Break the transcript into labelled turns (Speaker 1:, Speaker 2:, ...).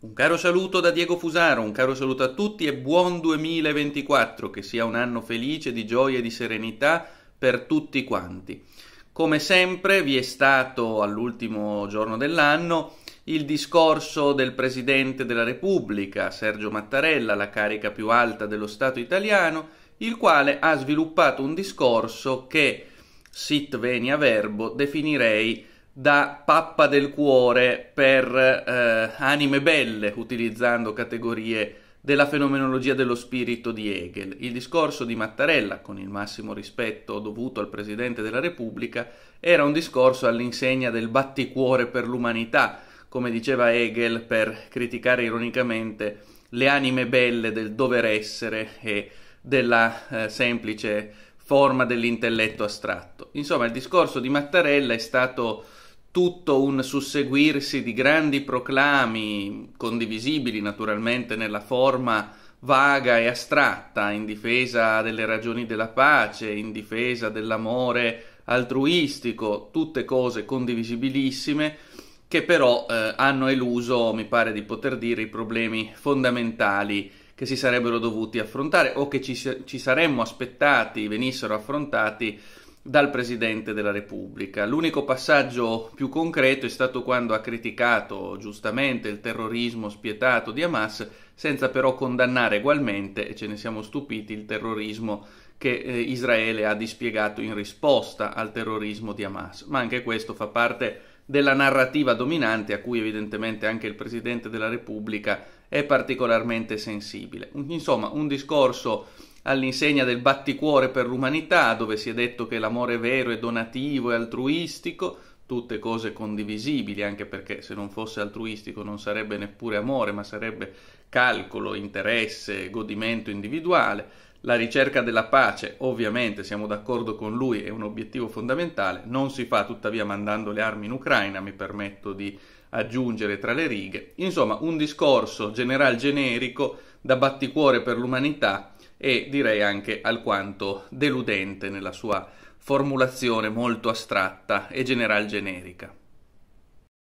Speaker 1: Un caro saluto da Diego Fusaro, un caro saluto a tutti e buon 2024, che sia un anno felice di gioia e di serenità per tutti quanti. Come sempre vi è stato all'ultimo giorno dell'anno il discorso del Presidente della Repubblica, Sergio Mattarella, la carica più alta dello Stato italiano, il quale ha sviluppato un discorso che, sit venia verbo, definirei da pappa del cuore per eh, anime belle, utilizzando categorie della fenomenologia dello spirito di Hegel. Il discorso di Mattarella, con il massimo rispetto dovuto al Presidente della Repubblica, era un discorso all'insegna del batticuore per l'umanità, come diceva Hegel per criticare ironicamente le anime belle del dover essere e della eh, semplice forma dell'intelletto astratto. Insomma, il discorso di Mattarella è stato tutto un susseguirsi di grandi proclami, condivisibili naturalmente nella forma vaga e astratta, in difesa delle ragioni della pace, in difesa dell'amore altruistico, tutte cose condivisibilissime che però eh, hanno eluso, mi pare di poter dire, i problemi fondamentali che si sarebbero dovuti affrontare o che ci, ci saremmo aspettati venissero affrontati dal Presidente della Repubblica. L'unico passaggio più concreto è stato quando ha criticato giustamente il terrorismo spietato di Hamas, senza però condannare ugualmente, e ce ne siamo stupiti, il terrorismo che eh, Israele ha dispiegato in risposta al terrorismo di Hamas. Ma anche questo fa parte della narrativa dominante a cui evidentemente anche il Presidente della Repubblica è particolarmente sensibile. Insomma, un discorso all'insegna del batticuore per l'umanità, dove si è detto che l'amore vero è donativo e altruistico, tutte cose condivisibili, anche perché se non fosse altruistico non sarebbe neppure amore, ma sarebbe calcolo, interesse, godimento individuale. La ricerca della pace, ovviamente siamo d'accordo con lui, è un obiettivo fondamentale, non si fa tuttavia mandando le armi in Ucraina, mi permetto di aggiungere tra le righe. Insomma, un discorso general generico da batticuore per l'umanità e direi anche alquanto deludente nella sua formulazione molto astratta e general generica.